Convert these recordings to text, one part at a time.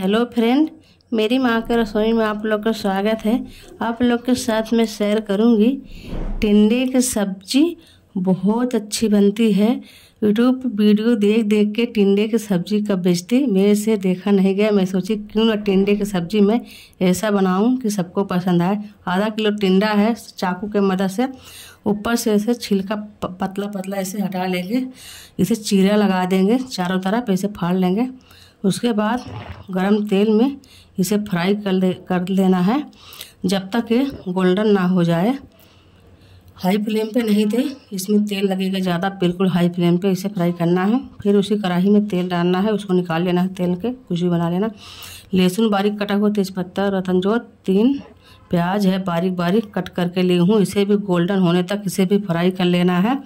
hello friend मेरी माँ के रसोई में आप लोग का स्वागत है आप लोग के साथ मैं शेयर करूँगी टिंडे की सब्जी बहुत अच्छी बनती है यूट्यूब वीडियो देख देख के टिंडे की सब्जी कब बेचती मेरे से देखा नहीं गया मैं सोची क्यों ना टिंडे की सब्जी मैं ऐसा बनाऊं कि सबको पसंद आए आधा किलो टिंडा है चाकू के मदद से ऊपर से ऐसे छिलका पतला पतला ऐसे हटा लेंगे इसे चीरा लगा देंगे चारों तरफ ऐसे फाड़ लेंगे उसके बाद गरम तेल में इसे फ्राई कर ले कर लेना है जब तक ये गोल्डन ना हो जाए हाई फ्लेम पे नहीं दे इसमें तेल लगेगा ज़्यादा बिल्कुल हाई फ्लेम पे इसे फ्राई करना है फिर उसी कढ़ाई में तेल डालना है उसको निकाल लेना है तेल के कुछ भी बना लेना लहसुन बारीक कटा हुआ तेज़पत्ता रतनजोत तीन प्याज है बारीक बारीक कट करके ली हूँ इसे भी गोल्डन होने तक इसे भी फ्राई कर लेना है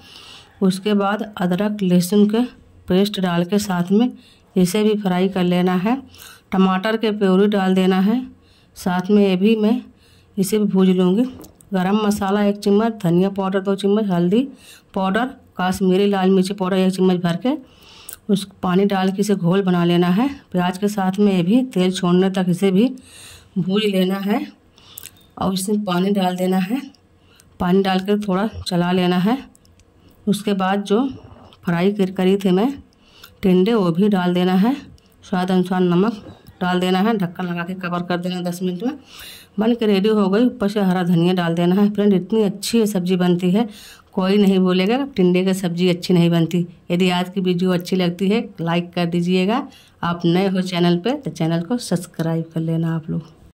उसके बाद अदरक लहसुन के पेस्ट डाल के साथ में इसे भी फ्राई कर लेना है टमाटर के प्योरी डाल देना है साथ में ये भी मैं इसे भी भूज लूँगी गरम मसाला एक चम्मच धनिया पाउडर दो चम्मच हल्दी पाउडर काश्मीरी लाल मिर्ची पाउडर एक चम्मच भर के उस पानी डाल के इसे घोल बना लेना है प्याज के साथ में ये भी तेल छोड़ने तक इसे भी भूज लेना है और इसमें पानी डाल देना है पानी डाल कर थोड़ा चला लेना है उसके बाद जो फ्राई करी थी मैं टिंडे वो भी डाल देना है स्वाद अनुसार नमक डाल देना है ढक्कन लगा के कवर कर देना है दस मिनट में बन के रेडी हो गई ऊपर से हरा धनिया डाल देना है फ्रेंड इतनी अच्छी सब्ज़ी बनती है कोई नहीं बोलेगा टिंडे की सब्ज़ी अच्छी नहीं बनती यदि आज की वीडियो अच्छी लगती है लाइक कर दीजिएगा आप नए हो चैनल पे तो चैनल को सब्सक्राइब कर लेना आप लोग